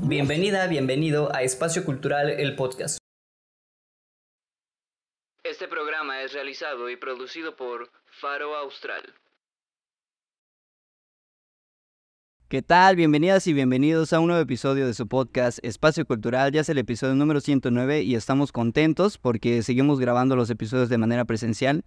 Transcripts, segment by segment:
Bienvenida, bienvenido a Espacio Cultural, el podcast. Este programa es realizado y producido por Faro Austral. ¿Qué tal? Bienvenidas y bienvenidos a un nuevo episodio de su podcast Espacio Cultural. Ya es el episodio número 109 y estamos contentos porque seguimos grabando los episodios de manera presencial.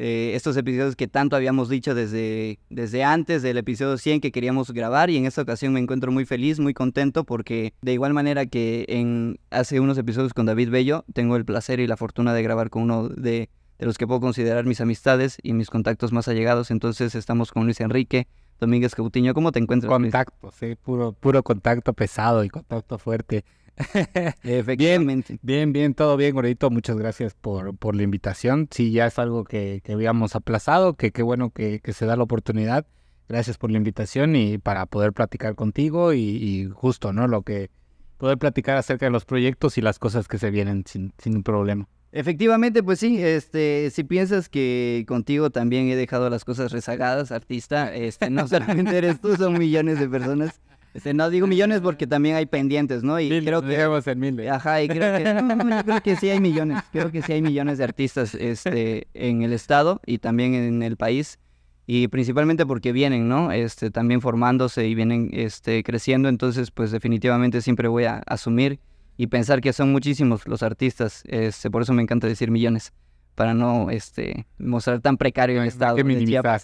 Eh, estos episodios que tanto habíamos dicho desde, desde antes del episodio 100 que queríamos grabar y en esta ocasión me encuentro muy feliz, muy contento porque de igual manera que en hace unos episodios con David Bello tengo el placer y la fortuna de grabar con uno de, de los que puedo considerar mis amistades y mis contactos más allegados, entonces estamos con Luis Enrique. Domínguez Cautiño, ¿cómo te encuentras? Contacto, sí, puro, puro contacto pesado y contacto fuerte. Efectivamente. Bien, bien, bien, todo bien, gordito. Muchas gracias por, por la invitación. Si ya es algo que, habíamos aplazado, que qué bueno que, se da la oportunidad. Gracias por la invitación y para poder platicar contigo y, justo, ¿no? Lo que poder platicar acerca de los proyectos y las cosas que se vienen sin, sin problema. Efectivamente, pues sí, este, si piensas que contigo también he dejado las cosas rezagadas, artista, este, no solamente eres tú, son millones de personas este, no digo millones porque también hay pendientes, ¿no? Y creo que. en mil. ¿eh? Ajá, y creo que. creo que sí hay millones. Creo que sí hay millones de artistas este, en el estado y también en el país. Y principalmente porque vienen, ¿no? Este, también formándose y vienen este, creciendo. Entonces, pues definitivamente siempre voy a asumir y pensar que son muchísimos los artistas. Este, por eso me encanta decir millones para no este, mostrar tan precario el estado. que minimizar,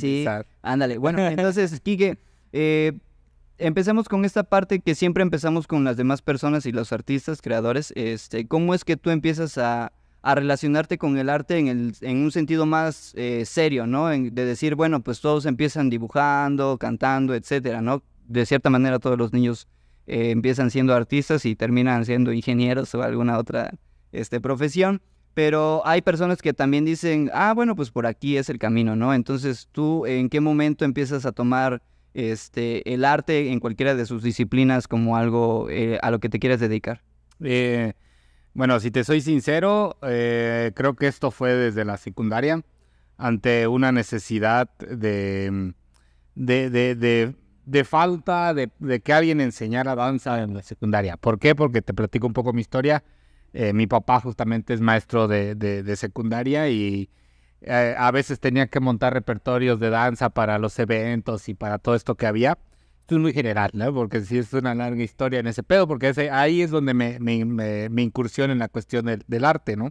sí, ándale. Bueno, entonces, Quique, eh, empecemos con esta parte que siempre empezamos con las demás personas y los artistas, creadores. Este, ¿Cómo es que tú empiezas a, relacionarte con el arte en, el, en un sentido más eh, serio, ¿no? de decir, bueno, pues todos empiezan dibujando, cantando, etcétera, ¿no? De cierta manera todos los niños eh, empiezan siendo artistas y terminan siendo ingenieros o alguna otra este, profesión. Pero hay personas que también dicen, ah, bueno, pues por aquí es el camino, ¿no? Entonces, ¿tú en qué momento empiezas a tomar este, el arte en cualquiera de sus disciplinas como algo eh, a lo que te quieras dedicar? Eh, bueno, si te soy sincero, eh, creo que esto fue desde la secundaria, ante una necesidad de, de, de, de falta de, que alguien enseñara danza en la secundaria. ¿Por qué? Porque te platico un poco mi historia. mi papá justamente es maestro de, secundaria y eh, a veces tenía que montar repertorios de danza para los eventos y para todo esto que había. Esto es muy general, ¿no? Porque sí es una larga historia en ese pedo, porque ahí es donde me, me, incursión en la cuestión del, arte, ¿no?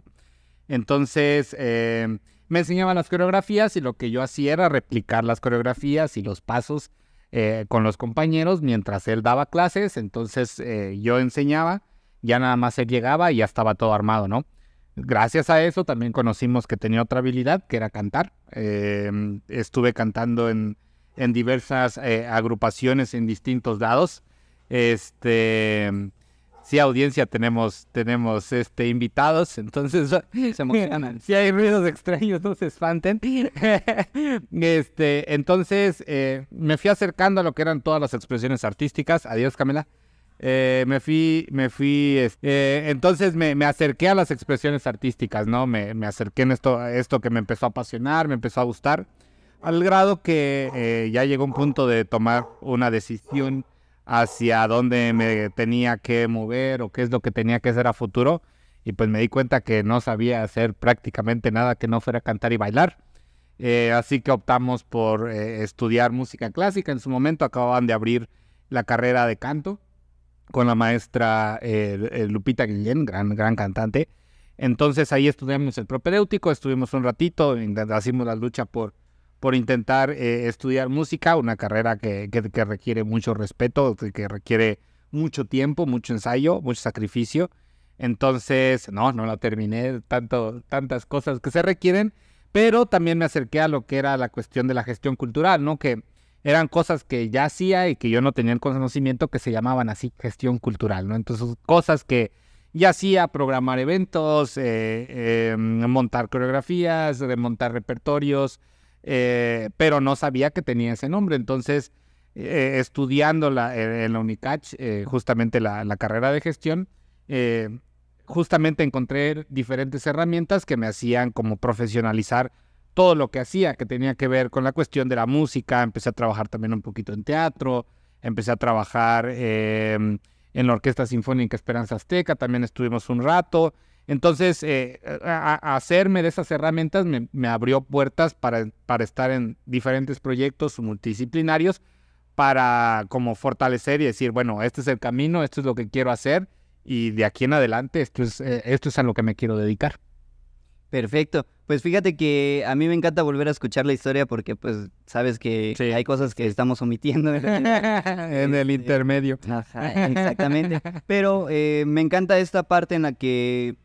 Entonces, eh, me enseñaban las coreografías y lo que yo hacía era replicar las coreografías y los pasos eh, con los compañeros mientras él daba clases. Entonces, yo enseñaba, ya nada más él llegaba y ya estaba todo armado, ¿no? gracias a eso también conocimos que tenía otra habilidad, que era cantar. Eh, estuve cantando en, diversas eh, agrupaciones, en distintos lados. Este, sí, audiencia, tenemos, tenemos este, invitados, entonces se emocionan. si hay ruidos extraños, no se espanten. este, entonces, eh, me fui acercando a lo que eran todas las expresiones artísticas. Adiós, Camila. Eh, me fui, me fui, eh, entonces me, acerqué a las expresiones artísticas, ¿no? Me, acerqué en esto, esto que me empezó a apasionar, me empezó a gustar, al grado que eh, ya llegó un punto de tomar una decisión hacia dónde me tenía que mover o qué es lo que tenía que hacer a futuro. Y pues me di cuenta que no sabía hacer prácticamente nada que no fuera cantar y bailar. así que optamos por estudiar música clásica. En su momento acababan de abrir la carrera de canto con la maestra eh, eh, Lupita Guillén, gran, gran cantante. Entonces ahí estudiamos el propedéutico, estuvimos un ratito, hicimos la lucha por, por intentar eh, estudiar música, una carrera que, que, que, requiere mucho respeto, que requiere mucho tiempo, mucho ensayo, mucho sacrificio. Entonces, no, no la terminé, tanto, tantas cosas que se requieren, pero también me acerqué a lo que era la cuestión de la gestión cultural, ¿no? Que eran cosas que ya hacía y que yo no tenía el conocimiento que se llamaban así gestión cultural, ¿no? Entonces, cosas que ya hacía, programar eventos, eh, em, montar coreografías, montar repertorios, eh, pero no sabía que tenía ese nombre. Entonces, eh, estudiando en la UNICACH, justamente la, la, carrera de gestión, justamente encontré diferentes herramientas que me hacían como profesionalizar todo lo que hacía que tenía que ver con la cuestión de la música. Empecé a trabajar también un poquito en teatro, empecé a trabajar em, en la Orquesta Sinfónica Esperanza Azteca, también estuvimos un rato. Entonces, eh, hacerme de esas herramientas me, abrió puertas para, para, estar en diferentes proyectos multidisciplinarios, para como fortalecer y decir, bueno, este es el camino, esto es lo que quiero hacer y de aquí en adelante esto es, eh, esto es a lo que me quiero dedicar. Perfecto. Pues fíjate que a mí me encanta volver a escuchar la historia porque pues sabes que hay cosas que estamos omitiendo en el, este, intermedio. exactamente. Pero eh, me encanta esta parte en la que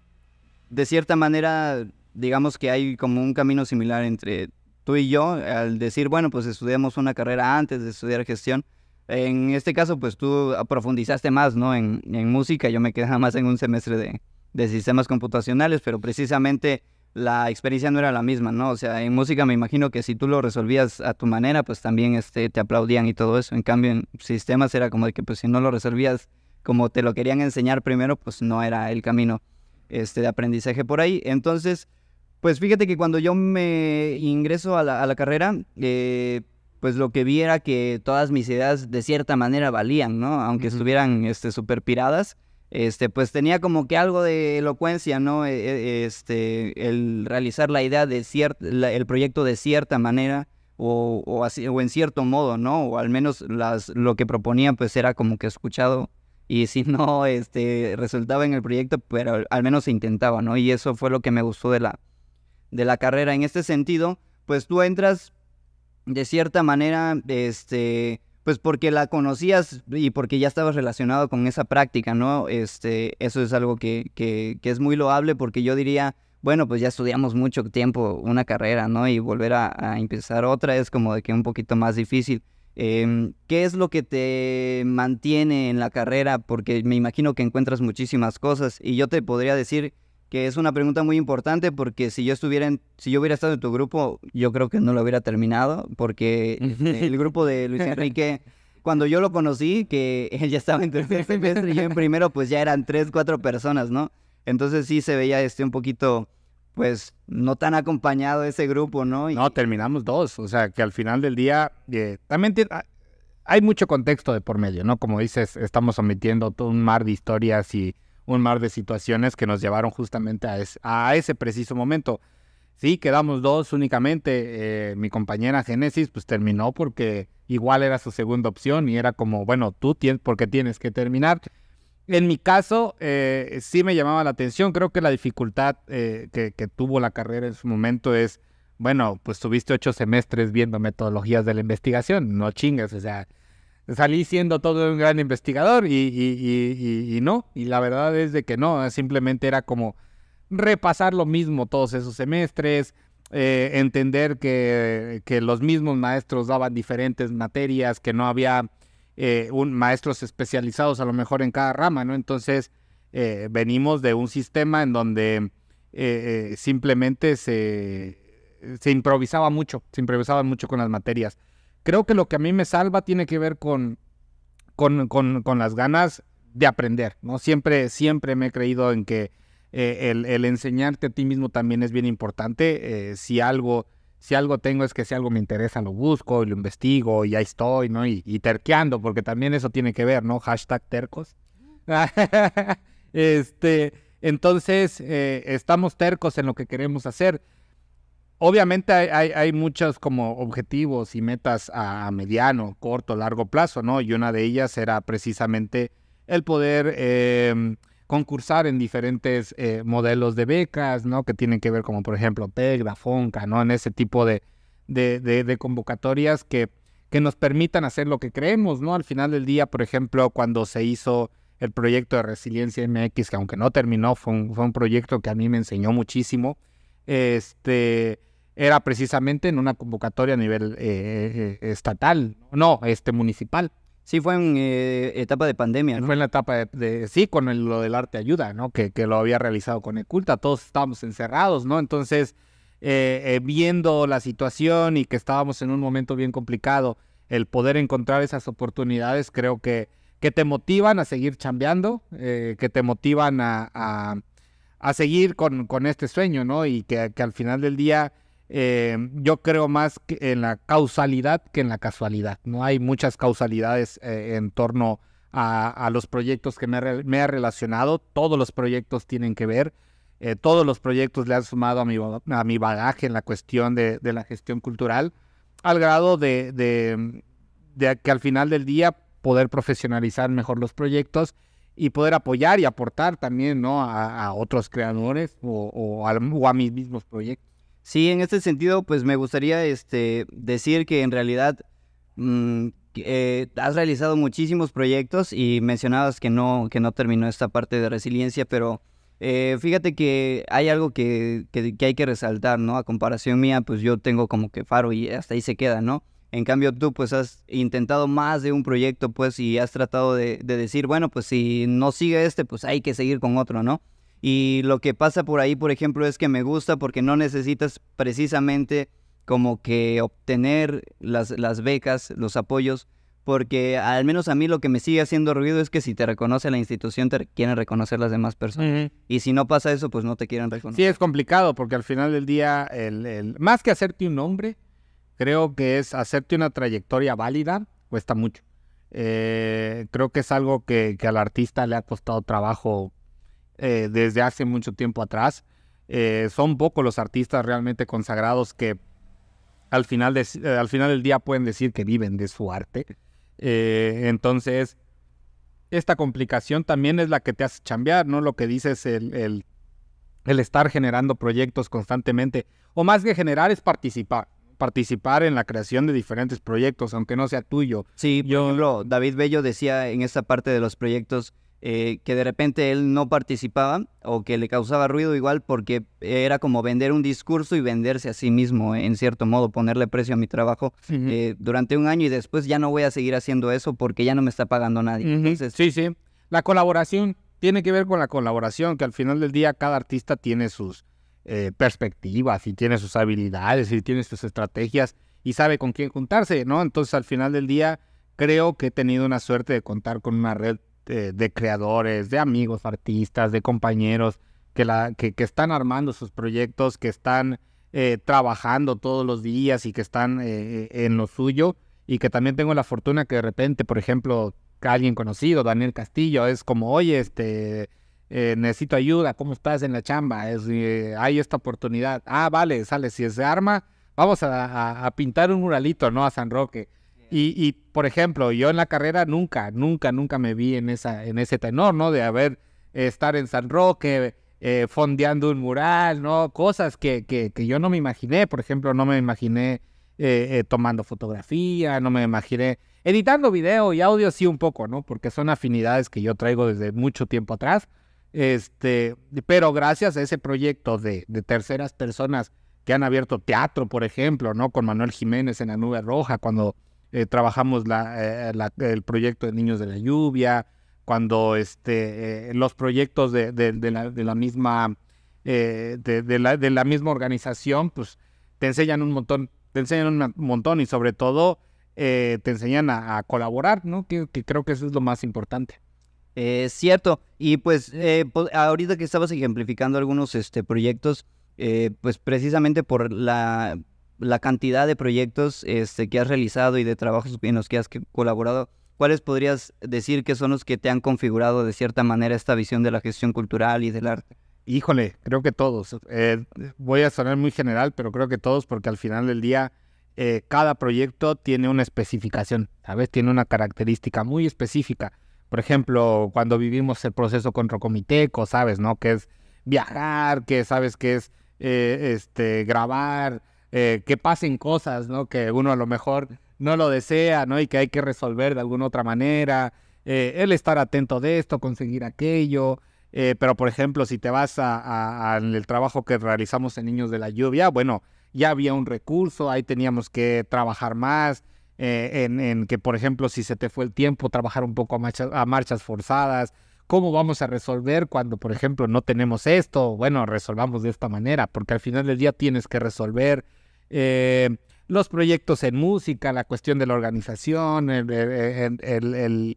de cierta manera digamos que hay como un camino similar entre tú y yo al decir, bueno, pues estudiamos una carrera antes de estudiar gestión. En este caso, pues tú profundizaste más, ¿no? En, en música, yo me quedé más en un semestre de, de sistemas computacionales, pero precisamente la experiencia no era la misma, ¿no? O sea, en música me imagino que si tú lo resolvías a tu manera, pues también este, te aplaudían y todo eso. En cambio, en sistemas era como de que pues si no lo resolvías como te lo querían enseñar primero, pues no era el camino este, de aprendizaje por ahí. Entonces, pues fíjate que cuando yo me ingreso a la, carrera, eh, pues lo que vi era que todas mis ideas de cierta manera valían, ¿no? Aunque estuvieran súper este, piradas este, pues tenía como que algo de elocuencia, ¿no? E, e, este, el realizar la idea de cierto, el proyecto de cierta manera o, o, así, o en cierto modo, ¿no? O al menos las, lo que proponía pues era como que escuchado y si no este, resultaba en el proyecto, pero al menos se intentaba, ¿no? Y eso fue lo que me gustó de la, de la carrera. En este sentido, pues tú entras de cierta manera, este pues porque la conocías y porque ya estabas relacionado con esa práctica, ¿no? Este, eso es algo que, que, que es muy loable porque yo diría, bueno, pues ya estudiamos mucho tiempo una carrera, ¿no? Y volver a, empezar otra es como de que un poquito más difícil. Em, ¿Qué es lo que te mantiene en la carrera? Porque me imagino que encuentras muchísimas cosas y yo te podría decir que es una pregunta muy importante porque si yo estuviera si yo hubiera estado en tu grupo, yo creo que no lo hubiera terminado porque este, el grupo de Luis Enrique, cuando yo lo conocí, que él ya estaba en tercer semestre y yo en primero, pues ya eran tres, cuatro personas, ¿no? Entonces sí se veía este un poquito, pues no tan acompañado ese grupo, ¿no? No, terminamos dos, o sea que al final del día eh, también ah, hay mucho contexto de por medio, ¿no? Como dices, estamos omitiendo todo un mar de historias y un mar de situaciones que nos llevaron justamente a, ese preciso momento. Sí, quedamos dos únicamente. Eh, mi compañera Génesis pues terminó porque igual era su segunda opción y era como, bueno, tú tienes porque tienes que terminar. En mi caso, eh, sí me llamaba la atención. Creo que la dificultad eh, que, que, tuvo la carrera en su momento es, bueno, pues tuviste ocho semestres viendo metodologías de la investigación, no chingas, o sea, salí siendo todo un gran investigador y, no, y la verdad es de que no, simplemente era como repasar lo mismo todos esos semestres, eh, entender que, los mismos maestros daban diferentes materias, que no había eh, un, maestros especializados a lo mejor en cada rama, ¿no? Entonces, eh, venimos de un sistema en donde simplemente se, se improvisaba mucho, se improvisaba mucho con las materias. Creo que lo que a mí me salva tiene que ver con, con, las ganas de aprender, ¿no? Siempre, siempre me he creído en que eh, el, enseñarte a ti mismo también es bien importante. Eh, si algo si algo tengo es que si algo me interesa lo busco y lo investigo y ahí estoy, ¿no? Y, y terqueando, porque también eso tiene que ver, ¿no? Hashtag tercos. este, entonces, eh, estamos tercos en lo que queremos hacer obviamente hay, muchos como objetivos y metas a, mediano, corto, largo plazo, ¿no? Y una de ellas era precisamente el poder em, concursar en diferentes eh, modelos de becas, ¿no? Que tienen que ver como, por ejemplo, PEG, FONCA, ¿no? En ese tipo de, de, convocatorias que, que nos permitan hacer lo que creemos, ¿no? Al final del día, por ejemplo, cuando se hizo el proyecto de Resiliencia MX, que aunque no terminó, fue un, fue un proyecto que a mí me enseñó muchísimo. Este, era precisamente en una convocatoria a nivel eh, eh, estatal, no, este municipal. Sí, fue en eh, etapa de pandemia. ¿no? Fue en la etapa de, sí, con lo del arte ayuda, ¿no? Que, lo había realizado con Eculta, todos estábamos encerrados, ¿no? Entonces, viendo la situación y que estábamos en un momento bien complicado, el poder encontrar esas oportunidades creo que, que te motivan a seguir chambeando, que te motivan a, seguir con, con, este sueño, ¿no? Y que, que al final del día eh, yo creo más en la causalidad que en la casualidad. No hay muchas causalidades eh, en torno a, los proyectos que me, ha relacionado. Todos los proyectos tienen que ver. Eh, todos los proyectos le han sumado a mi, a mi bagaje en la cuestión de, la gestión cultural, al grado de, que al final del día poder profesionalizar mejor los proyectos y poder apoyar y aportar también a, otros creadores o, o, a, mis mismos proyectos. Sí, en este sentido, pues me gustaría este, decir que en realidad mm, eh, has realizado muchísimos proyectos y mencionabas que no, que no terminó esta parte de resiliencia, pero eh, fíjate que hay algo que, hay que resaltar, ¿no? A comparación mía, pues yo tengo como que faro y hasta ahí se queda, ¿no? En cambio tú pues has intentado más de un proyecto pues y has tratado de decir, bueno, pues si no sigue este, pues hay que seguir con otro, ¿no? Y lo que pasa por ahí, por ejemplo, es que me gusta porque no necesitas precisamente como que obtener las, becas, los apoyos, porque al menos a mí lo que me sigue haciendo ruido es que si te reconoce la institución, te quieren reconocer las demás personas. Y si no pasa eso, pues no te quieren reconocer. Sí, es complicado, porque al final del día, el, más que hacerte un nombre, creo que es hacerte una trayectoria válida, cuesta mucho. Eh, creo que es algo que, que al artista le ha costado trabajo eh, desde hace mucho tiempo atrás. Eh, son pocos los artistas realmente consagrados que al final, eh, al final del día pueden decir que viven de su arte. entonces, esta complicación también es la que te hace chambear, ¿no? Lo que dices, el, el, estar generando proyectos constantemente, o más que generar es participar participar en la creación de diferentes proyectos, aunque no sea tuyo. Sí, yo, David Bello decía en esta parte de los proyectos eh, que de repente él no participaba o que le causaba ruido igual porque era como vender un discurso y venderse a sí mismo, eh, en cierto modo, ponerle precio a mi trabajo eh, durante un año y después ya no voy a seguir haciendo eso porque ya no me está pagando nadie. sí, sí. La colaboración tiene que ver con la colaboración, que al final del día cada artista tiene sus perspectivas y tiene sus habilidades y tiene sus estrategias y sabe con quién juntarse, ¿no? Entonces al final del día creo que he tenido una suerte de contar con una red eh, de, creadores, de amigos, artistas, de compañeros que, la, que, están armando sus proyectos, que están eh, trabajando todos los días y que están eh, en lo suyo. Y que también tengo la fortuna que de repente, por ejemplo, alguien conocido, Daniel Castillo, es como, oye, este, necesito ayuda, ¿cómo estás en la chamba? Es, hay esta oportunidad. Ah, vale, sale, si se arma, vamos a, pintar un muralito, ¿no? A San Roque. Y, por ejemplo, yo en la carrera nunca, nunca, nunca me vi en, esa, en ese tenor, ¿no? De haber, eh, estar en San Roque, eh, fondeando un mural, ¿no? Cosas que, yo no me imaginé, por ejemplo, no me imaginé eh, eh, tomando fotografía, no me imaginé editando video y audio sí un poco, ¿no? Porque son afinidades que yo traigo desde mucho tiempo atrás. Este, pero gracias a ese proyecto de, de terceras personas que han abierto teatro, por ejemplo, ¿no? Con Manuel Jiménez en la Nube Roja, cuando eh, trabajamos eh, la, el proyecto de Niños de la Lluvia, cuando este, eh, los proyectos de, la, de la, misma de, la, misma organización, pues te enseñan un montón, te enseñan un montón y sobre todo te enseñan a, colaborar, ¿no? Que, creo que eso es lo más importante. Es cierto, y pues, pues ahorita que estabas ejemplificando algunos este, proyectos, pues precisamente por la la cantidad de proyectos este, que has realizado y de trabajos en los que has colaborado, ¿cuáles podrías decir que son los que te han configurado de cierta manera esta visión de la gestión cultural y del arte? Híjole, creo que todos. Eh, voy a sonar muy general, pero creo que todos porque al final del día eh, cada proyecto tiene una especificación, ¿sabes? Tiene una característica muy específica. Por ejemplo, cuando vivimos el proceso con Rocomiteco, ¿sabes? ¿No? Que es viajar, que sabes que es eh, este, grabar, eh, que pasen cosas, ¿no? Que uno a lo mejor no lo desea, ¿no? Y que hay que resolver de alguna otra manera. Eh, el estar atento de esto, conseguir aquello. Eh, pero, por ejemplo, si te vas al trabajo que realizamos en Niños de la Lluvia, bueno, ya había un recurso, ahí teníamos que trabajar más. en, que, por ejemplo, si se te fue el tiempo, trabajar un poco a, a marchas forzadas. ¿Cómo vamos a resolver cuando, por ejemplo, no tenemos esto? Bueno, resolvamos de esta manera, porque al final del día tienes que resolver. Eh, los proyectos en música, la cuestión de la organización, el,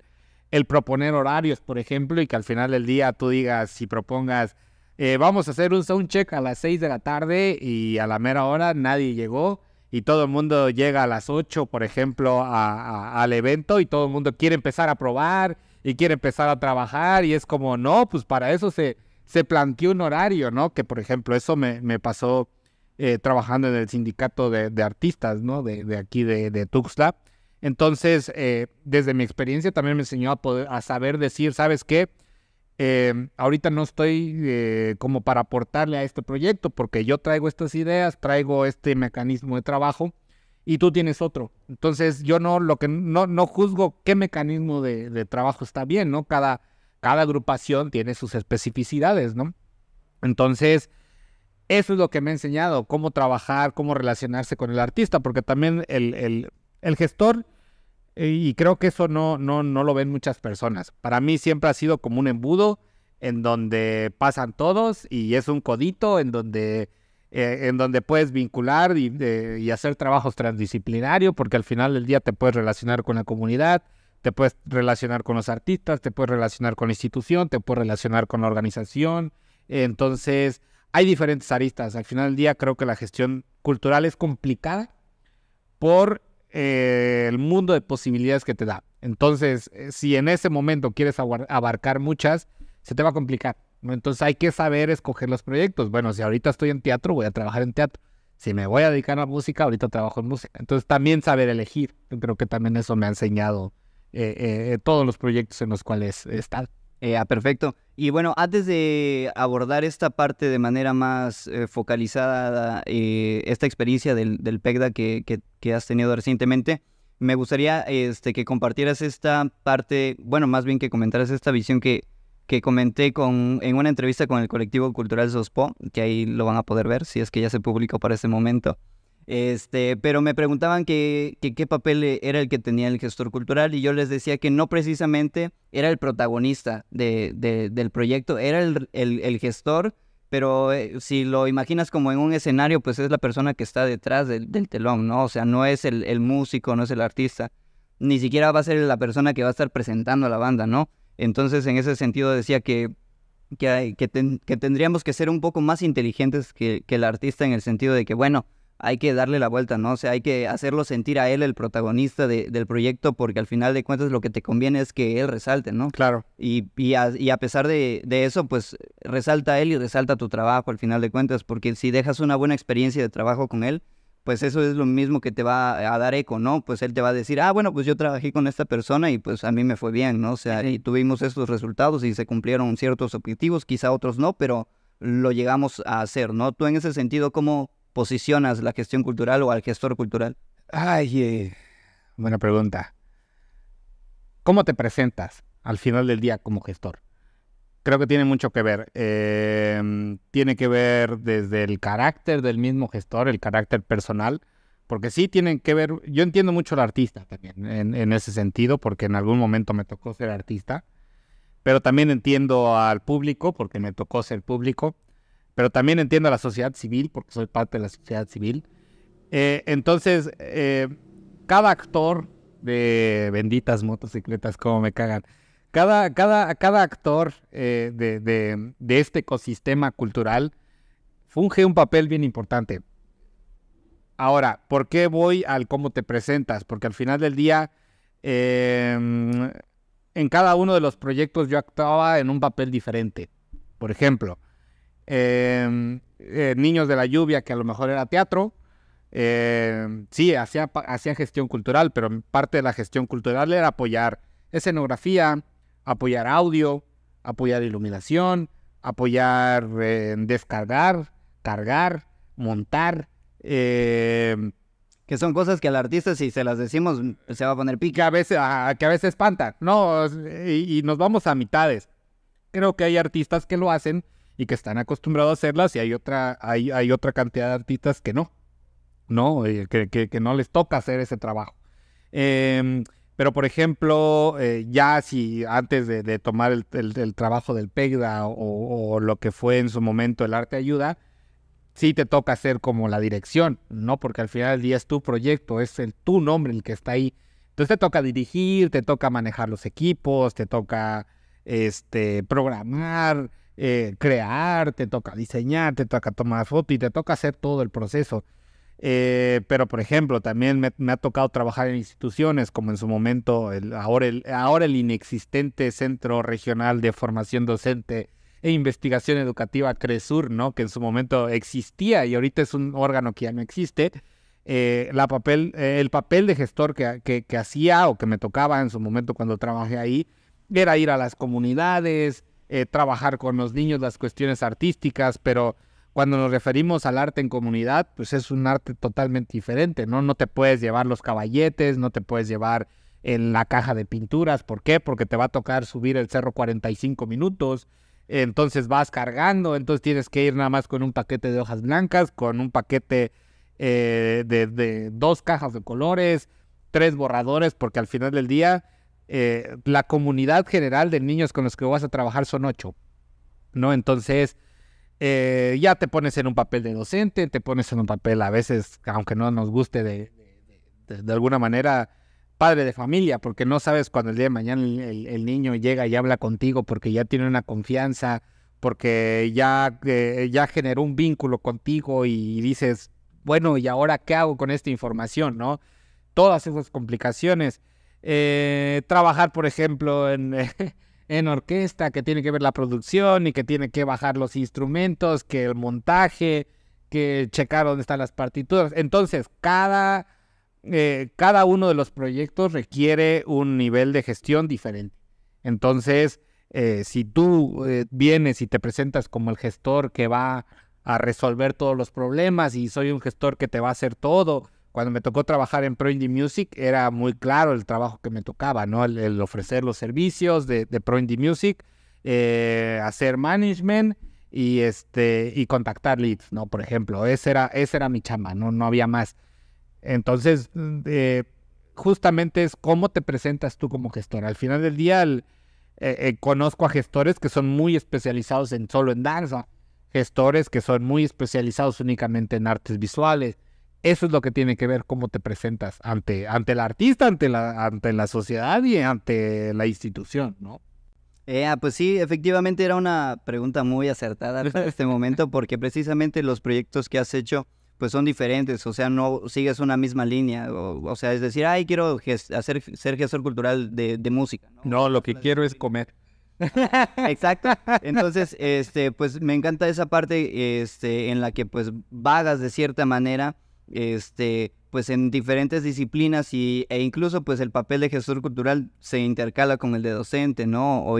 proponer horarios, por ejemplo, y que al final del día tú digas si propongas, eh, vamos a hacer un check a las 6 de la tarde y a la mera hora nadie llegó y todo el mundo llega a las 8, por ejemplo, al evento y todo el mundo quiere empezar a probar y quiere empezar a trabajar y es como, no, pues para eso se, se planteó un horario, ¿no? Que por ejemplo eso me, me pasó eh, trabajando en el sindicato de, artistas, ¿no? De, aquí de, Tuxtla. Entonces, eh, desde mi experiencia también me enseñó a, poder, a saber decir, ¿sabes qué? Em, ahorita no estoy eh, como para aportarle a este proyecto porque yo traigo estas ideas, traigo este mecanismo de trabajo y tú tienes otro. Entonces, yo no, lo que, no, no juzgo qué mecanismo de, trabajo está bien, ¿no? Cada, cada agrupación tiene sus especificidades, ¿no? Entonces, eso es lo que me ha enseñado, cómo trabajar, cómo relacionarse con el artista, porque también el, gestor, y creo que eso no, no, no lo ven muchas personas. Para mí siempre ha sido como un embudo en donde pasan todos y es un codito en donde eh, en donde puedes vincular y, eh, y, hacer trabajos transdisciplinarios, porque al final del día te puedes relacionar con la comunidad, te puedes relacionar con los artistas, te puedes relacionar con la institución, te puedes relacionar con la organización. Entonces, hay diferentes aristas. Al final del día creo que la gestión cultural es complicada por eh, el mundo de posibilidades que te da. Entonces, eh, si en ese momento quieres abarcar muchas, se te va a complicar. Entonces hay que saber escoger los proyectos. Bueno, si ahorita estoy en teatro, voy a trabajar en teatro. Si me voy a dedicar a música, ahorita trabajo en música. Entonces también saber elegir. Yo creo que también eso me ha enseñado eh, todos los proyectos en los cuales he eh, perfecto. Y bueno, antes de abordar esta parte de manera más eh, focalizada, eh, esta experiencia del, del que, has tenido recientemente, me gustaría este, que compartieras esta parte, bueno, más bien que comentaras esta visión que, que comenté con, en una entrevista con el colectivo cultural SOSPO, que ahí lo van a poder ver si es que ya se publicó para ese momento. Este, pero me preguntaban que, qué papel eh, era el que tenía el gestor cultural y yo les decía que no precisamente era el protagonista de, del proyecto, era el, gestor, pero eh, si lo imaginas como en un escenario, pues es la persona que está detrás del, telón, ¿no? O sea, no es el, músico, no es el artista, ni siquiera va a ser la persona que va a estar presentando a la banda, ¿no? Entonces, en ese sentido decía que, que, que tendríamos que ser un poco más inteligentes que, que el artista en el sentido de que, bueno, hay que darle la vuelta, ¿no? O sea, hay que hacerlo sentir a él el protagonista del proyecto porque al final de cuentas lo que te conviene es que él resalte, ¿no? Claro. Y, y, a, y a, pesar de, de, eso, pues resalta a él y resalta tu trabajo al final de cuentas porque si dejas una buena experiencia de trabajo con él, pues eso es lo mismo que te va a dar eco, ¿no? Pues él te va a decir, ah, bueno, pues yo trabajé con esta persona y pues a mí me fue bien, ¿no? O sea, y tuvimos estos resultados y se cumplieron ciertos objetivos, quizá otros no, pero lo llegamos a hacer, ¿no? Tú en ese sentido, ¿cómo posicionas la gestión cultural o al gestor cultural? Ay, eh, buena pregunta. ¿Cómo te presentas al final del día como gestor? Creo que tiene mucho que ver. Em, tiene que ver desde el carácter del mismo gestor, el carácter personal, porque sí tienen que ver, yo entiendo mucho al artista también en, ese sentido, porque en algún momento me tocó ser artista, pero también entiendo al público, porque me tocó ser público, pero también entiendo a la sociedad civil, porque soy parte de la sociedad civil. Eh, entonces, eh, cada actor de benditas motocicletas, como me cagan, cada, cada, cada actor eh, de, de, de, este ecosistema cultural funge un papel bien importante. Ahora, ¿por qué voy al cómo te presentas? Porque al final del día, em, en cada uno de los proyectos yo actuaba en un papel diferente. Por ejemplo, Em, eh, Niños de la Lluvia, que a lo mejor era teatro. Em, sí, hacía, hacía, gestión cultural, pero parte de la gestión cultural era apoyar escenografía, apoyar audio, apoyar iluminación, apoyar em, descargar, cargar, montar. Que son cosas que al artista, si se las decimos, se va a poner pica Que a veces, ah, que a veces espanta, ¿no? Y, y, nos vamos a mitades. Creo que hay artistas que lo hacen y que están acostumbrados a hacerlas y hay otra, hay, otra cantidad de artistas que no, ¿no? Eh, que, no les toca hacer ese trabajo. Em, pero, por ejemplo, eh, ya si antes de, tomar el, trabajo del PEGDA o, lo que fue en su momento el arte ayuda, sí te toca hacer como la dirección, ¿no? Porque al final del día es tu proyecto, es el, tu nombre el que está ahí. Entonces te toca dirigir, te toca manejar los equipos, te toca este, programar, eh, crear, te toca diseñar, te toca tomar foto y te toca hacer todo el proceso. Eh, pero, por ejemplo, también me, ha tocado trabajar en instituciones, como en su momento, ahora, el, inexistente Centro Regional de Formación Docente e Investigación Educativa CRESUR, ¿no? que en su momento existía y ahorita es un órgano que ya no existe. Eh, papel, el papel de gestor que, que hacía o que me tocaba en su momento cuando trabajé ahí era ir a las comunidades, eh, trabajar con los niños las cuestiones artísticas, pero cuando nos referimos al arte en comunidad, pues es un arte totalmente diferente, ¿no? No te puedes llevar los caballetes, no te puedes llevar en eh, la caja de pinturas, ¿por qué? Porque te va a tocar subir el cerro 45 minutos, entonces vas cargando, entonces tienes que ir nada más con un paquete de hojas blancas, con un paquete eh, de dos cajas de colores, tres borradores, porque al final del día eh, la comunidad general de niños con los que vas a trabajar son ocho, ¿no? Entonces, eh, ya te pones en un papel de docente, te pones en un papel a veces, aunque no nos guste de, de, alguna manera, padre de familia, porque no sabes cuando el día de mañana el, niño llega y habla contigo porque ya tiene una confianza, porque ya, eh, ya generó un vínculo contigo y, dices, bueno, ¿y ahora qué hago con esta información? ¿No? Todas esas complicaciones. Eh, trabajar, por ejemplo, en, en orquesta, que tiene que ver la producción y que tiene que bajar los instrumentos, que el montaje, que checar dónde están las partituras. Entonces, cada, eh, cada uno de los proyectos requiere un nivel de gestión diferente. Entonces, eh, si tú vienes y te presentas como el gestor que va a resolver todos los problemas y soy un gestor que te va a hacer todo cuando me tocó trabajar en Pro Indie Music, era muy claro el trabajo que me tocaba, ¿no? El, ofrecer los servicios de, Pro Indie Music, eh, hacer management y, este, y contactar leads, ¿no? Por ejemplo, esa era, era mi chamba, ¿no? No había más. Entonces, mm, eh, justamente es cómo te presentas tú como gestor. Al final del día, eh, conozco a gestores que son muy especializados en solo en danza, gestores que son muy especializados únicamente en artes visuales eso es lo que tiene que ver cómo te presentas ante, ante el artista, ante la, ante la sociedad y ante la institución, ¿no? Eh, ah, pues sí, efectivamente era una pregunta muy acertada en este momento porque precisamente los proyectos que has hecho pues son diferentes, o sea, no sigues una misma línea, o, sea, es decir, ay, quiero hacer, ser gestor cultural de, música. ¿no? no, lo que quiero es comer. Exacto. Entonces, este, pues me encanta esa parte este, en la que pues vagas de cierta manera este, pues en diferentes disciplinas y, e incluso pues el papel de gestor cultural se intercala con el de docente, ¿no? O,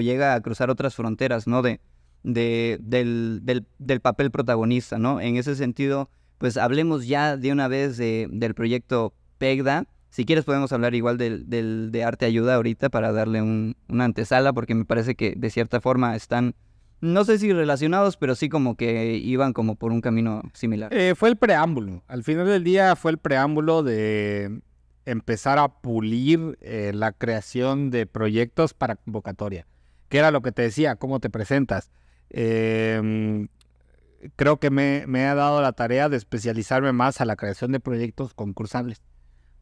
llega a cruzar otras fronteras, ¿no? De, de del, del, papel protagonista, ¿no? En ese sentido, pues hablemos ya de una vez de, del proyecto PEGDA. Si quieres podemos hablar igual del, del de Arte Ayuda ahorita para darle una antesala, porque me parece que de cierta forma están no sé si relacionados, pero sí como que iban como por un camino similar. Eh, fue el preámbulo. Al final del día fue el preámbulo de empezar a pulir eh, la creación de proyectos para convocatoria. Que era lo que te decía, cómo te presentas. Em, creo que me, me, ha dado la tarea de especializarme más a la creación de proyectos concursables.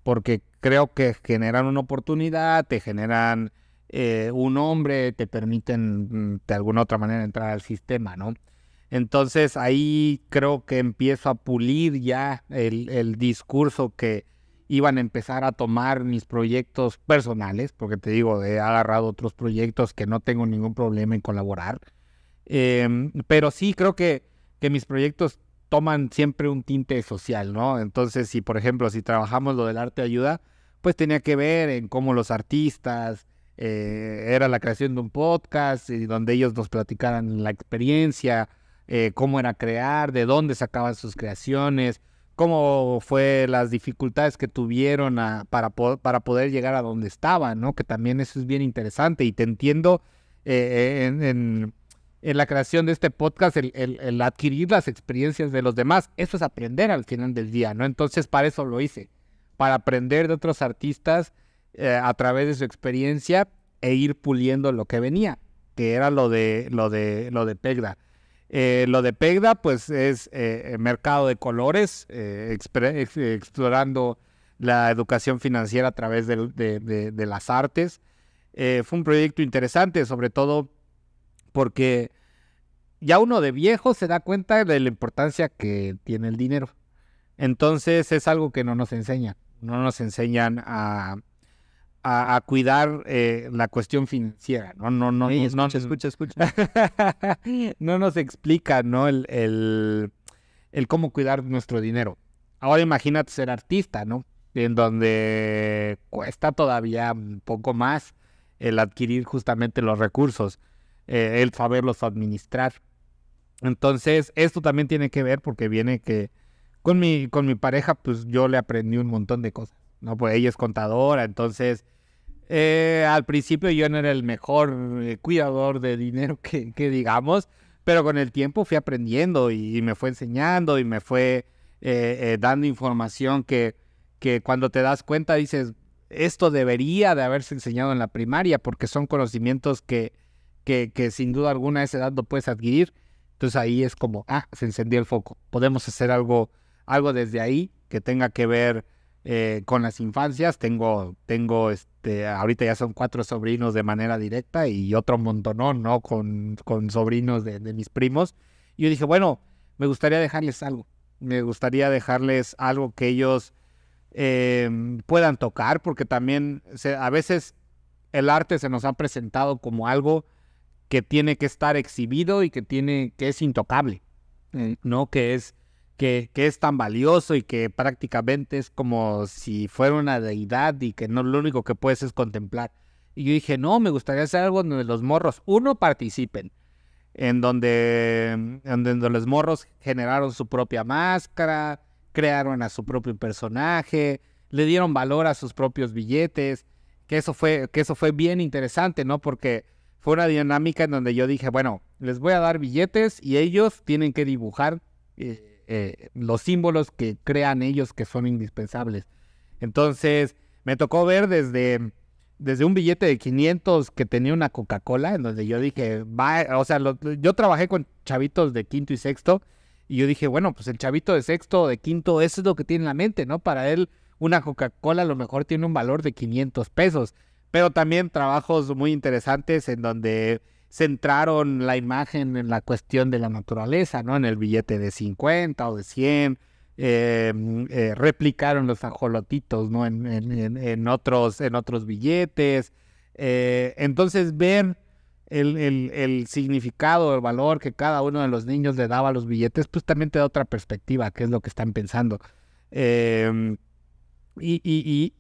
Porque creo que generan una oportunidad, te generan eh, un hombre, te permiten mm, de alguna otra manera entrar al sistema, ¿no? Entonces ahí creo que empiezo a pulir ya el, discurso que iban a empezar a tomar mis proyectos personales, porque te digo, he agarrado otros proyectos que no tengo ningún problema en colaborar. Em, pero sí creo que, que mis proyectos toman siempre un tinte social, ¿no? Entonces, si por ejemplo, si trabajamos lo del arte ayuda, pues tenía que ver en cómo los artistas, eh, era la creación de un podcast y donde ellos nos platicaran la experiencia, eh, cómo era crear, de dónde sacaban sus creaciones, cómo fue las dificultades que tuvieron para, poder llegar a donde estaban, ¿no? Que también eso es bien interesante y te entiendo eh, en, la creación de este podcast, el, el, adquirir las experiencias de los demás, eso es aprender al final del día, ¿no? Entonces para eso lo hice, para aprender de otros artistas eh, a través de su experiencia e ir puliendo lo que venía, que era lo de, lo de, lo de Pegda. Eh, lo de Pegda, pues es eh, mercado de colores, explorando la educación financiera a través de, las artes. fue un proyecto interesante, sobre todo porque ya uno de viejo se da cuenta de la importancia que tiene el dinero. Entonces es algo que no nos enseña No nos enseñan a, a, cuidar eh, la cuestión financiera, ¿no? No, no, escucha, escucha, escucha. no nos explica, ¿no? El, cómo cuidar nuestro dinero. Ahora imagínate ser artista, ¿no? En donde cuesta todavía un poco más el adquirir justamente los recursos, eh, el saberlos administrar. Entonces, esto también tiene que ver porque viene que con mi, con mi pareja, pues yo le aprendí un montón de cosas, ¿no? Pues ella es contadora, entonces eh, al principio yo no era el mejor eh, cuidador de dinero que, digamos, pero con el tiempo fui aprendiendo y, me fue enseñando y me fue eh, dando información que, que cuando te das cuenta dices, esto debería de haberse enseñado en la primaria porque son conocimientos que, que, sin duda alguna a esa edad no puedes adquirir. Entonces ahí es como, ah, se encendió el foco. Podemos hacer algo, algo desde ahí que tenga que ver con las infancias. Tengo, tengo este, este, ahorita ya son cuatro sobrinos de manera directa y otro montonón, ¿no? Con, con sobrinos de, mis primos. Y yo dije, bueno, me gustaría dejarles algo. Me gustaría dejarles algo que ellos em, puedan tocar, porque también a veces el arte se nos ha presentado como algo que tiene que estar exhibido y que tiene que es intocable, eh, ¿no? Que es que, es tan valioso y que prácticamente es como si fuera una deidad y que no lo único que puedes es contemplar. Y yo dije, no, me gustaría hacer algo donde los morros, uno, participen, en donde, donde los morros generaron su propia máscara, crearon a su propio personaje, le dieron valor a sus propios billetes, que eso fue, que eso fue bien interesante, ¿no? Porque fue una dinámica en donde yo dije, bueno, les voy a dar billetes y ellos tienen que dibujar. Eh, eh, los símbolos que crean ellos que son indispensables. Entonces, me tocó ver desde, desde un billete de 500 que tenía una Coca-Cola, en donde yo dije, va, o sea, yo trabajé con chavitos de quinto y sexto, y yo dije, bueno, pues el chavito de sexto o de quinto, eso es lo que tiene en la mente, ¿no? Para él, una Coca-Cola a lo mejor tiene un valor de 500 pesos, pero también trabajos muy interesantes en donde centraron la imagen en la cuestión de la naturaleza, ¿no? En el billete de 50 o de 100, eh, mm, eh, replicaron los ajolotitos, ¿no? En, otros, en otros billetes. Eh, entonces, ver el, significado, el valor que cada uno de los niños le daba a los billetes, pues también te da otra perspectiva, qué es lo que están pensando. Em, y,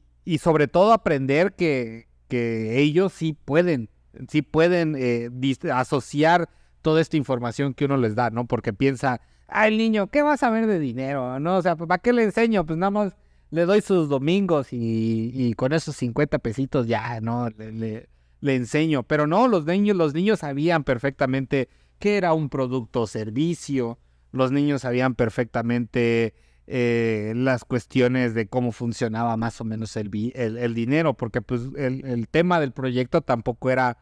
sobre todo aprender que ellos sí pueden sí pueden eh, asociar toda esta información que uno les da, ¿no? Porque piensa, ay, niño, ¿qué vas a ver de dinero? ¿No? O sea, ¿para qué le enseño? Pues nada más le doy sus domingos y, con esos 50 pesitos ya, ¿no? Le, enseño. Pero no, los niños, los niños sabían perfectamente qué era un producto o servicio. Los niños sabían perfectamente eh, las cuestiones de cómo funcionaba más o menos el, dinero, porque pues el, tema del proyecto tampoco era,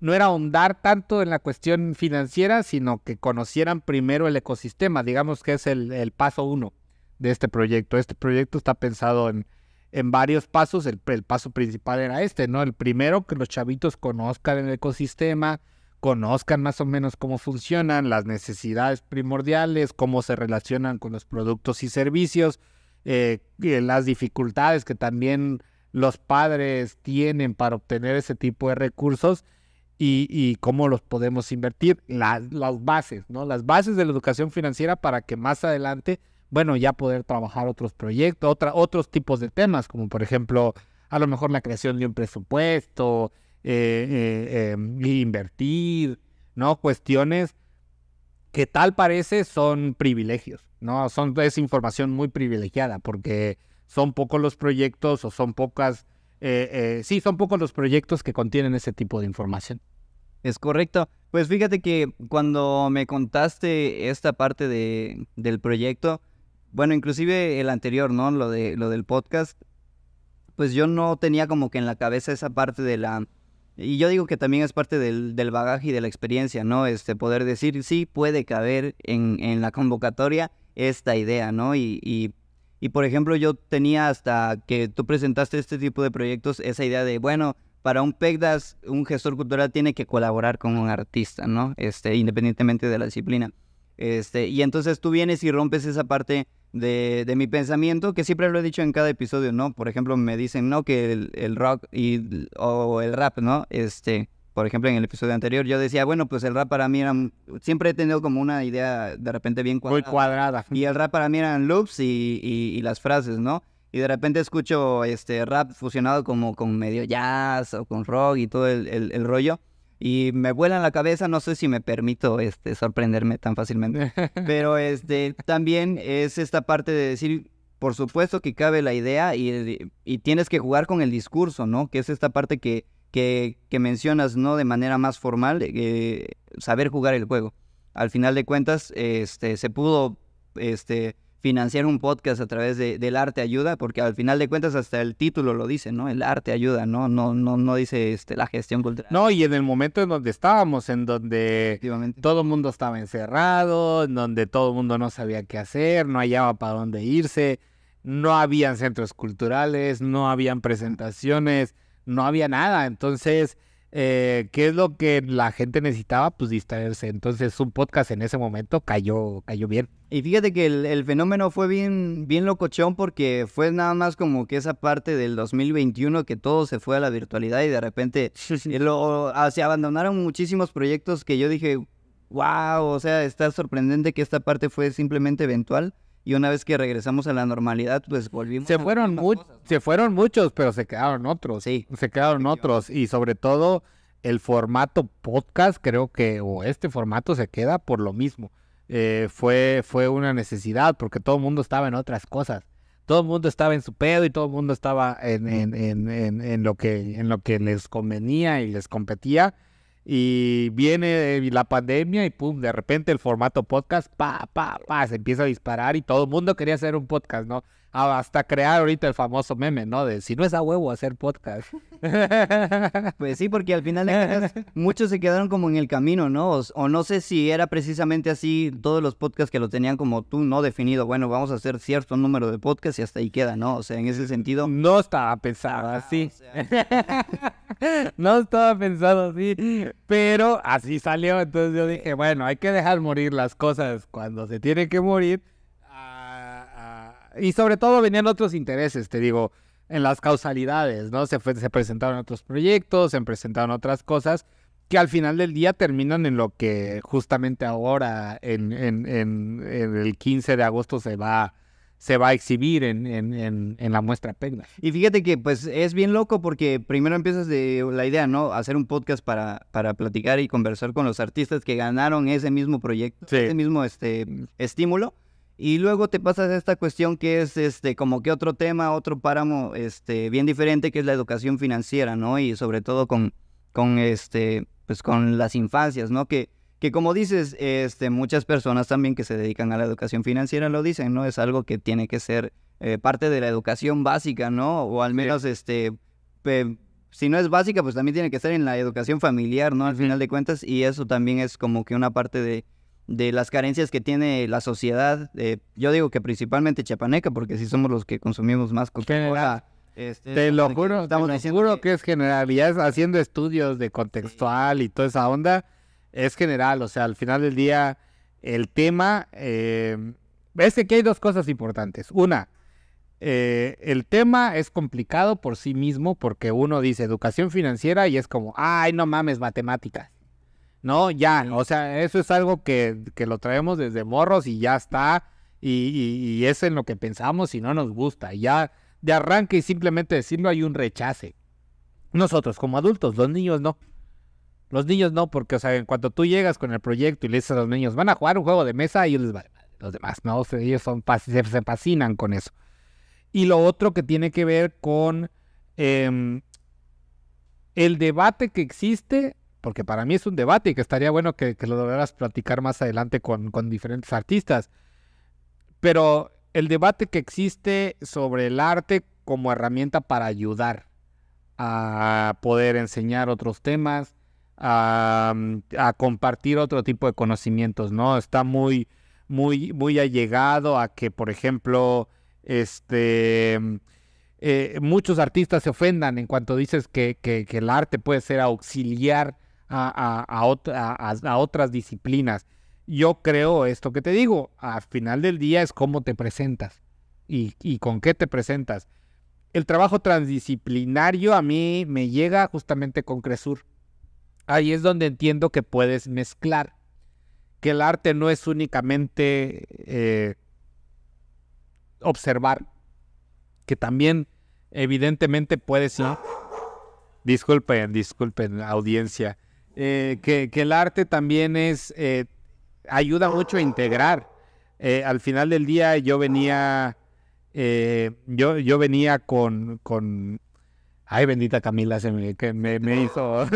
no era ahondar tanto en la cuestión financiera, sino que conocieran primero el ecosistema, digamos que es el, paso uno de este proyecto. Este proyecto está pensado en, en varios pasos, el, paso principal era este, ¿no? El primero, que los chavitos conozcan el ecosistema, conozcan más o menos cómo funcionan, las necesidades primordiales, cómo se relacionan con los productos y servicios, eh, las dificultades que también los padres tienen para obtener ese tipo de recursos y, cómo los podemos invertir, las bases, ¿no? Las bases de la educación financiera para que más adelante, bueno, ya poder trabajar otros proyectos, otra, otros tipos de temas, como por ejemplo, a lo mejor la creación de un presupuesto, eh, eh em, invertir, ¿no? Cuestiones que tal parece son privilegios, ¿no? Son, es información muy privilegiada porque son pocos los proyectos o son pocas, eh, eh, sí, son pocos los proyectos que contienen ese tipo de información. Es correcto. Pues fíjate que cuando me contaste esta parte de, del proyecto, bueno, inclusive el anterior, ¿no? Lo, de, lo del podcast, pues yo no tenía como que en la cabeza esa parte de la, y yo digo que también es parte del, bagaje y de la experiencia, ¿no? Este poder decir, sí, puede caber en, la convocatoria esta idea, ¿no? Y, y, por ejemplo, yo tenía hasta que tú presentaste este tipo de proyectos esa idea de, bueno, para un PECDAS, un gestor cultural tiene que colaborar con un artista, ¿no? Este, independientemente de la disciplina. Este, y entonces tú vienes y rompes esa parte de, mi pensamiento, que siempre lo he dicho en cada episodio, ¿no? Por ejemplo, me dicen, ¿no? Que el, rock y, o el rap, ¿no? Este, por ejemplo, en el episodio anterior yo decía, bueno, pues el rap para mí era, siempre he tenido como una idea de repente bien cuadrada. Muy cuadrada. Y el rap para mí eran loops y, las frases, ¿no? Y de repente escucho este rap fusionado como con medio jazz o con rock y todo el rollo y me en la cabeza, no sé si me permito este, sorprenderme tan fácilmente. Pero este, también es esta parte de decir, por supuesto que cabe la idea y, eh, y tienes que jugar con el discurso, ¿no? Que es esta parte que, que, que mencionas, ¿no? De manera más formal, eh, saber jugar el juego. Al final de cuentas, este, se pudo este, financiar un podcast a través de, del arte ayuda, porque al final de cuentas hasta el título lo dice, ¿no? El arte ayuda, ¿no? No, no, no dice este, la gestión cultural. No, y en el momento en donde estábamos, en donde todo el mundo estaba encerrado, en donde todo el mundo no sabía qué hacer, no hallaba para dónde irse, no habían centros culturales, no habían presentaciones, no había nada. Entonces, eh, ¿qué es lo que la gente necesitaba? Pues distraerse. Entonces un podcast en ese momento cayó, cayó bien. Y fíjate que el, fenómeno fue bien, bien locochón porque fue nada más como que esa parte del 2021 que todo se fue a la virtualidad y de repente eh, ah, se abandonaron muchísimos proyectos que yo dije, wow, o sea, está sorprendente que esta parte fue simplemente eventual y una vez que regresamos a la normalidad, pues volvimos. Se fueron, se fueron muchos, pero se quedaron otros. Sí. Se quedaron otros. Y sobre todo el formato podcast, creo que, o este formato se queda por lo mismo. Eh, fue, fue una necesidad porque todo el mundo estaba en otras cosas. Todo el mundo estaba en su pedo y todo el mundo estaba en, en, en, en lo, que, en lo que les convenía y les competía y viene eh, la pandemia y pum, de repente el formato podcast, pa, pa, pa, se empieza a disparar y todo el mundo quería hacer un podcast, ¿no? Ah, hasta crear ahorita el famoso meme, ¿no? De si no es a huevo hacer podcast. Pues sí, porque al final de cuentas, muchos se quedaron como en el camino, ¿no? O, no sé si era precisamente así todos los podcasts que lo tenían como tú, no definido, bueno, vamos a hacer cierto número de podcasts y hasta ahí queda, ¿no? O sea, en ese sentido. No estaba pensado ah, así. no estaba pensado así, pero así salió. Entonces yo dije, bueno, hay que dejar morir las cosas cuando se tiene que morir y sobre todo venían otros intereses, te digo, en las causalidades, ¿no? Se, presentaron otros proyectos, se presentaron otras cosas que al final del día terminan en lo que justamente ahora, en, el 15 de agosto, se va, se va a exhibir en, en, en, la muestra Pegna. Y fíjate que pues es bien loco porque primero empiezas de la idea, ¿no? Hacer un podcast para, para platicar y conversar con los artistas que ganaron ese mismo proyecto, ese mismo este, estímulo. Y luego te pasas a esta cuestión que es este, como que otro tema, otro páramo este, bien diferente, que es la educación financiera, ¿no? Y sobre todo con, con, este, pues con las infancias, ¿no? Que, que como dices, este, muchas personas también que se dedican a la educación financiera lo dicen, ¿no? Es algo que tiene que ser eh, parte de la educación básica, ¿no? O al menos, este, si no es básica, pues también tiene que ser en la educación familiar, ¿no? Al final de cuentas, y eso también es como que una parte de de las carencias que tiene la sociedad. Eh, yo digo que principalmente Chapaneca, porque si somos los que consumimos más coca este, te lo juro, estamos que... es general. ya haciendo estudios de contextual y toda esa onda, es general. O sea, al final del día, el tema. Eh, es que aquí hay dos cosas importantes. Una, eh, el tema es complicado por sí mismo porque uno dice educación financiera y es como, ay, no mames, matemáticas. ¿no? Ya, o sea, eso es algo que, lo traemos desde morros y ya está, y, es en lo que pensamos y no nos gusta. Ya de arranque y simplemente decirlo hay un rechace. Nosotros como adultos, los niños no. Los niños no, porque, o sea, en cuanto tú llegas con el proyecto y le dices a los niños, van a jugar un juego de mesa, y ellos les los demás, ¿no? ellos son, se, se, fascinan con eso. Y lo otro que tiene que ver con em, el debate que existe porque para mí es un debate y que estaría bueno que, lo lograras platicar más adelante con, diferentes artistas. Pero el debate que existe sobre el arte como herramienta para ayudar a poder enseñar otros temas, a, compartir otro tipo de conocimientos, ¿no? Está muy, muy, muy allegado a que, por ejemplo, este, eh, muchos artistas se ofendan en cuanto dices que el arte puede ser auxiliar a, a, otras disciplinas. Yo creo esto que te digo, al final del día es cómo te presentas y, con qué te presentas. El trabajo transdisciplinario a mí me llega justamente con Cresur. Ahí es donde entiendo que puedes mezclar, que el arte no es únicamente eh, observar, que también evidentemente puedes... Disculpen, disculpen, audiencia. Eh, que, el arte también es, eh, ayuda mucho a integrar. Eh, al final del día yo venía, yo, yo venía con, con, ay bendita Camila, se me, que me, hizo,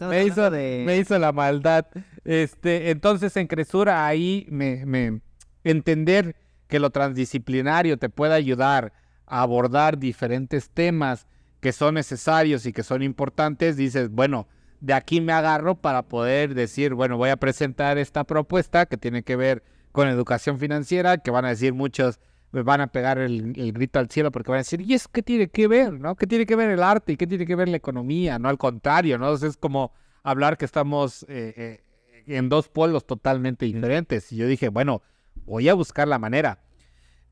me hizo, de... me hizo la maldad. Este, entonces en Cresura ahí me, entender que lo transdisciplinario te puede ayudar a abordar diferentes temas que son necesarios y que son importantes, dices, bueno, de aquí me agarro para poder decir, bueno, voy a presentar esta propuesta que tiene que ver con educación financiera, que van a decir muchos, me van a pegar el, grito al cielo porque van a decir, ¿y es qué tiene que ver? ¿no? ¿Qué tiene que ver el arte? ¿Y qué tiene que ver la economía? No, al contrario, ¿no? es como hablar que estamos eh, eh, en dos pueblos totalmente diferentes. Y yo dije, bueno, voy a buscar la manera.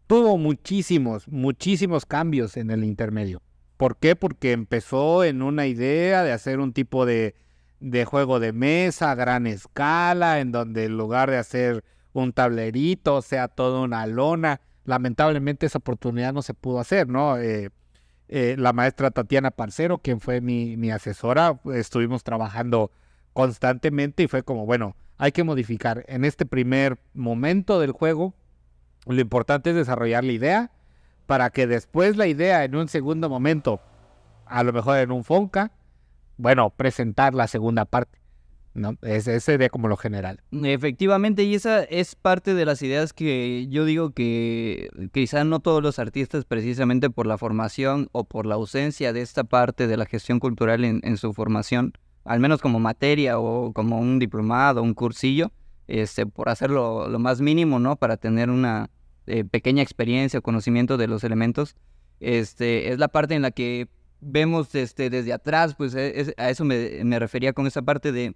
Tuvo muchísimos, muchísimos cambios en el intermedio. ¿Por qué? Porque empezó en una idea de hacer un tipo de, juego de mesa a gran escala, en donde en lugar de hacer un tablerito, sea toda una lona, lamentablemente esa oportunidad no se pudo hacer, ¿no? Eh, eh, la maestra Tatiana Parcero, quien fue mi, mi asesora, estuvimos trabajando constantemente y fue como, bueno, hay que modificar. En este primer momento del juego, lo importante es desarrollar la idea, para que después la idea en un segundo momento, a lo mejor en un Fonca, bueno, presentar la segunda parte. ¿no? Ese, sería como lo general. Efectivamente, y esa es parte de las ideas que yo digo que quizá no todos los artistas, precisamente por la formación o por la ausencia de esta parte de la gestión cultural en, en su formación, al menos como materia o como un diplomado, un cursillo, este, por hacerlo lo más mínimo, ¿no? Para tener una, eh, pequeña experiencia o conocimiento de los elementos, este, es la parte en la que vemos este, desde atrás, pues e, a eso me, refería con esa parte de,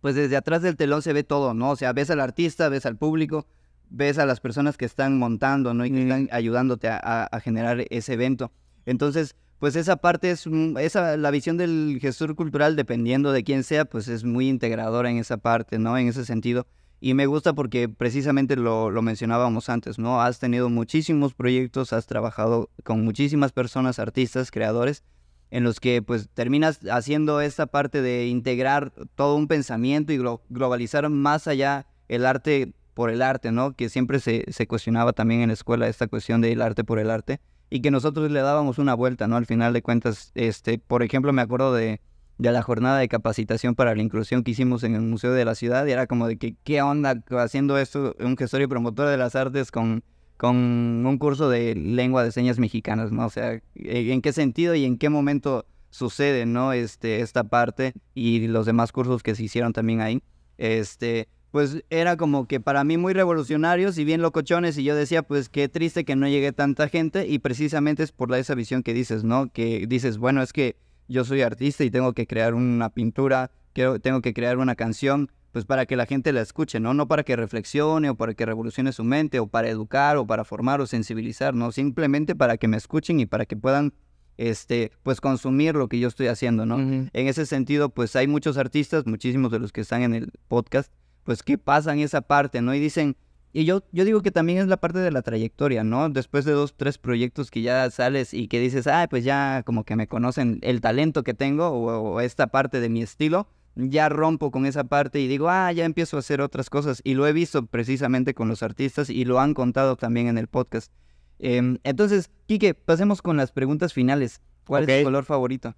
pues desde atrás del telón se ve todo, ¿no? O sea, ves al artista, ves al público, ves a las personas que están montando, ¿no? ayudándote a, generar ese evento. Entonces, pues esa parte es, esa, la visión del gestor cultural, dependiendo de quién sea, pues es muy integradora en esa parte, ¿no? En ese sentido. Y me gusta porque precisamente lo, mencionábamos antes, ¿no? Has tenido muchísimos proyectos, has trabajado con muchísimas personas, artistas, creadores, en los que pues terminas haciendo esta parte de integrar todo un pensamiento y globalizar más allá el arte por el arte, ¿no? Que siempre se, cuestionaba también en la escuela esta cuestión del arte por el arte y que nosotros le dábamos una vuelta, ¿no? Al final de cuentas, este, por ejemplo, me acuerdo de de la jornada de capacitación para la inclusión que hicimos en el Museo de la Ciudad y era como de que qué onda haciendo esto un gestor y promotor de las artes con, con un curso de lengua de señas mexicanas, ¿no? O sea, ¿e, en qué sentido y en qué momento sucede, ¿no? Este, esta parte y los demás cursos que se hicieron también ahí. Este, pues era como que para mí muy revolucionarios y bien locochones y yo decía, pues qué triste que no llegue tanta gente y precisamente es por esa visión que dices, ¿no? Que dices, bueno, es que yo soy artista y tengo que crear una pintura, quiero, tengo que crear una canción, pues para que la gente la escuche, ¿no? No para que reflexione o para que revolucione su mente o para educar o para formar o sensibilizar, ¿no? Simplemente para que me escuchen y para que puedan, este, pues consumir lo que yo estoy haciendo, ¿no? En ese sentido, pues hay muchos artistas, muchísimos de los que están en el podcast, pues que pasan esa parte, ¿no? Y dicen, y yo, yo digo que también es la parte de la trayectoria, ¿no? Después de dos, tres proyectos que ya sales y que dices, ah, pues ya como que me conocen el talento que tengo o, esta parte de mi estilo, ya rompo con esa parte y digo, ah, ya empiezo a hacer otras cosas. Y lo he visto precisamente con los artistas y lo han contado también en el podcast. Em, entonces, Quique, pasemos con las preguntas finales. ¿Cuál es tu color favorito?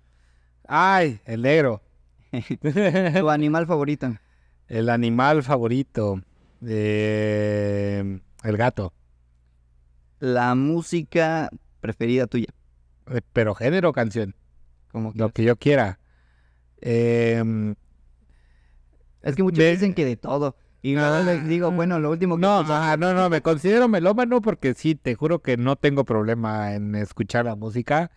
Ay, el negro. ¿Tu animal favorito? El animal favorito el gato. La música preferida tuya. Eh, pero género o canción. Como Lo que yo quiera. Em, es que muchos dicen que de todo. Y luego les digo, ah. bueno, lo último que no, no, no, me considero melómano porque sí, te juro que no tengo problema en escuchar la música.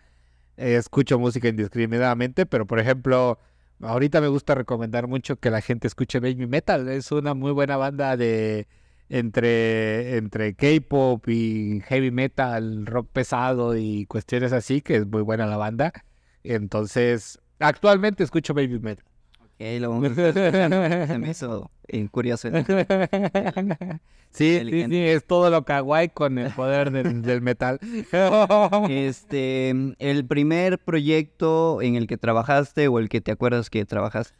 Escucho música indiscriminadamente, pero por ejemplo, ahorita me gusta recomendar mucho que la gente escuche Baby Metal. Es una muy buena banda de entre, entre K-pop y heavy metal, rock pesado y cuestiones así, que es muy buena la banda. Entonces, actualmente escucho Baby Metal lo me sí, sí, es todo lo kawaii con el poder del, metal. este, el primer proyecto en el que trabajaste o el que te acuerdas que trabajaste.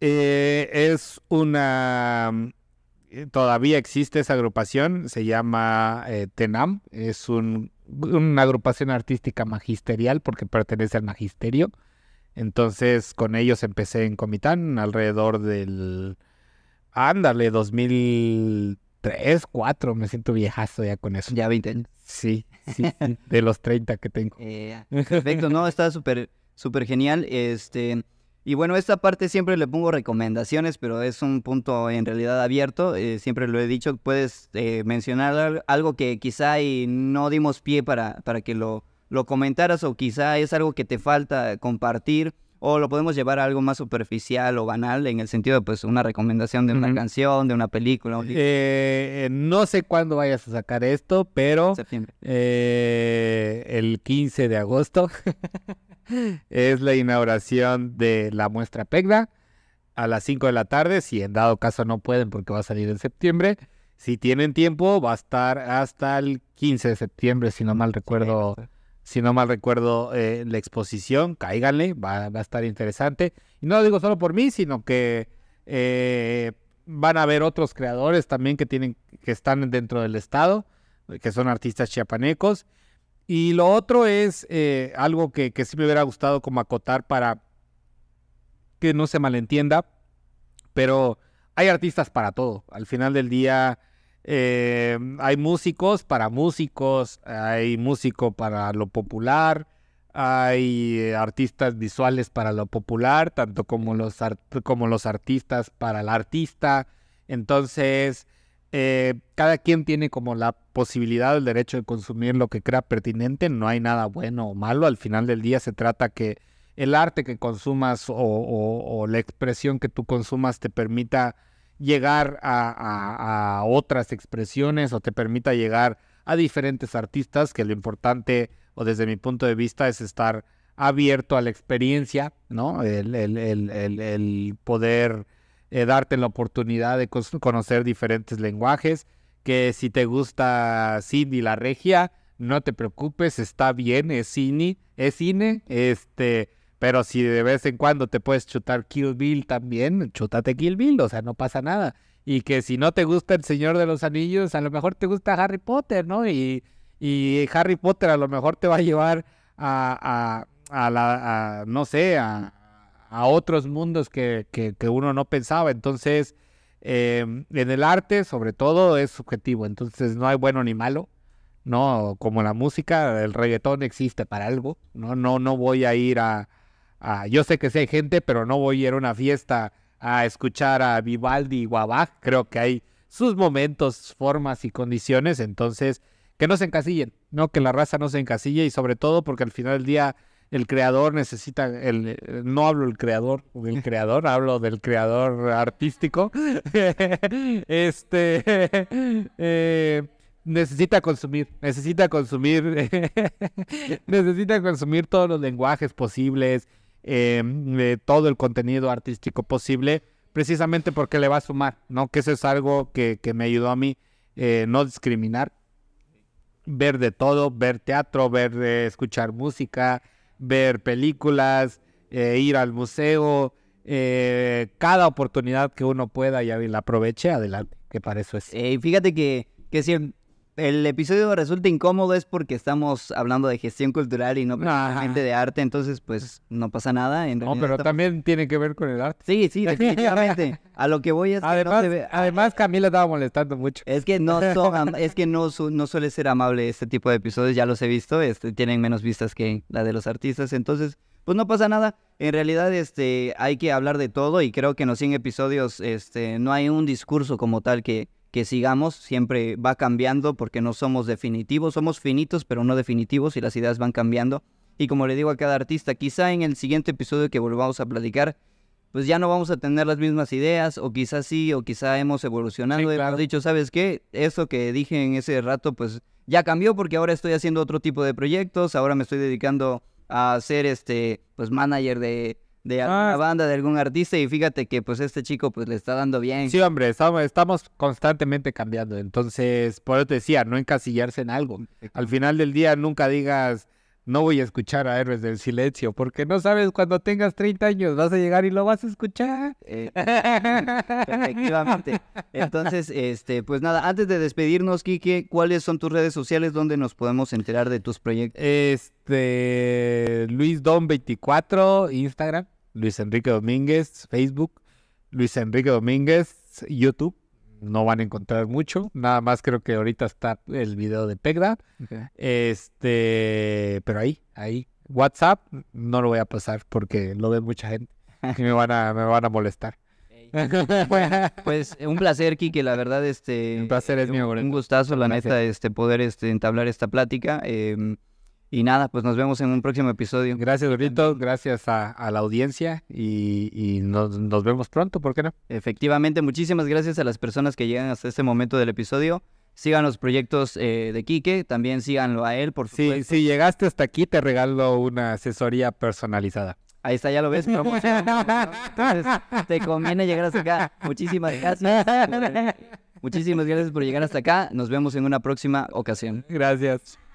Eh, es una eh, todavía existe esa agrupación, se llama eh, TENAM, es una agrupación artística magisterial porque pertenece al magisterio. Entonces con ellos empecé en Comitán alrededor del... Ándale, 2003, 4, me siento viejazo ya con eso. Ya 20 años. Sí, sí, de los 30 que tengo. Eh, perfecto, no, está súper, súper genial. Este, y bueno, esta parte siempre le pongo recomendaciones, pero es un punto en realidad abierto. Eh, siempre lo he dicho, puedes eh, mencionar algo que quizá y no dimos pie para, para que lo lo comentaras o quizá es algo que te falta compartir o lo podemos llevar a algo más superficial o banal en el sentido de pues una recomendación de una canción, de una película. Eh, eh, no sé cuándo vayas a sacar esto, pero eh, el 15 de agosto es la inauguración de la muestra PEGDA a las 5 de la tarde, si en dado caso no pueden porque va a salir en septiembre. Si tienen tiempo, va a estar hasta el 15 de septiembre, si no mal recuerdo si no mal recuerdo, eh, la exposición. Cáiganle, va, a estar interesante. Y no lo digo solo por mí, sino que eh, van a haber otros creadores también que, tienen, que están dentro del estado, que son artistas chiapanecos. Y lo otro es eh, algo que, que sí me hubiera gustado como acotar para que no se malentienda, pero hay artistas para todo. Al final del día Em, hay músicos para músicos, hay músico para lo popular, hay eh, artistas visuales para lo popular, tanto como los, como los artistas para el artista. Entonces, eh, cada quien tiene como la posibilidad, el derecho de consumir lo que crea pertinente. No hay nada bueno o malo. Al final del día se trata que el arte que consumas o la expresión que tú consumas te permita llegar a, otras expresiones o te permita llegar a diferentes artistas, que lo importante, o desde mi punto de vista, es estar abierto a la experiencia, ¿no? El, poder eh, darte la oportunidad de conocer diferentes lenguajes, que si te gusta Cindy la regia, no te preocupes, está bien, es cine, es cine, este, pero si de vez en cuando te puedes chutar Kill Bill también, chútate Kill Bill, o sea, no pasa nada. Y que si no te gusta El Señor de los Anillos, a lo mejor te gusta Harry Potter, ¿no? Y, y Harry Potter a lo mejor te va a llevar a, la, no sé, a, otros mundos que, uno no pensaba. Entonces, em, en el arte, sobre todo, es subjetivo. Entonces, no hay bueno ni malo. No, como la música, el reggaetón existe para algo. No, no, no voy a ir a, Ah, yo sé que sí hay gente, pero no voy a ir a una fiesta a escuchar a Vivaldi y a Creo que hay sus momentos, formas y condiciones. Entonces, que no se encasillen, ¿no? Que la raza no se encasille y sobre todo porque al final del día el creador necesita, el, no hablo el creador del creador, hablo del creador artístico. este eh, necesita consumir, necesita consumir, necesita consumir todos los lenguajes posibles, Em, de todo el contenido artístico posible, precisamente porque le va a sumar, ¿no? Que eso es algo que, me ayudó a mí, eh, no discriminar, ver de todo, ver teatro, ver, eh, escuchar música, ver películas, eh, ir al museo, cada oportunidad que uno pueda y la aproveche, adelante, que para eso es. fíjate que, que el episodio resulta incómodo es porque estamos hablando de gestión cultural y no precisamente de arte, entonces pues no pasa nada. no, pero también tiene que ver con el arte. Sí, sí, definitivamente. A lo que voy es además, no se ve... Además Camila estaba molestando mucho. Es que no es que no, no suele ser amable este tipo de episodios, ya los he visto, este, tienen menos vistas que la de los artistas, entonces pues no pasa nada. En realidad, este, hay que hablar de todo y creo que en los 100 episodios, este, no hay un discurso como tal que, que sigamos, siempre va cambiando porque no somos definitivos, somos finitos pero no definitivos y las ideas van cambiando. Y como le digo a cada artista, quizá en el siguiente episodio que volvamos a platicar, pues ya no vamos a tener las mismas ideas, o quizá sí, o quizá hemos evolucionado, y hemos dicho, ¿sabes qué? Eso que dije en ese rato, pues ya cambió porque ahora estoy haciendo otro tipo de proyectos, ahora me estoy dedicando a ser este, pues manager de de alguna ah, banda, de algún artista, y fíjate que pues este chico pues le está dando bien. Sí, hombre, estamos, estamos constantemente cambiando, entonces, por eso te decía, no encasillarse en algo. Al final del día nunca digas, no voy a escuchar a Héroes del Silencio, porque no sabes cuando tengas 30 años vas a llegar y lo vas a escuchar. Eh, efectivamente. Entonces, este, pues nada, antes de despedirnos, Quique, ¿cuáles son tus redes sociales donde nos podemos enterar de tus proyectos? Este, Luis Don 24, Instagram. Luis Enrique Domínguez, Facebook, Luis Enrique Domínguez, YouTube. No van a encontrar mucho. Nada más creo que ahorita está el video de Pegra. Este, pero ahí, ahí. WhatsApp no lo voy a pasar porque lo ve mucha gente y me van a, me van a molestar. pues un placer, Kike, la verdad, este... es eh, un, Un gustazo, la neta, este, poder este, entablar esta plática. Eh, y nada, pues nos vemos en un próximo episodio. Gracias, Dorito. Gracias a, la audiencia y, nos, vemos pronto, ¿por qué no? Efectivamente, muchísimas gracias a las personas que llegan hasta este momento del episodio. Sigan los proyectos eh, de Quique, también síganlo a él, por sí, Si llegaste hasta aquí, te regalo una asesoría personalizada. Ahí está, ya lo ves. te conviene llegar hasta acá. Muchísimas gracias. Muchísimas gracias por llegar hasta acá. Nos vemos en una próxima ocasión. Gracias.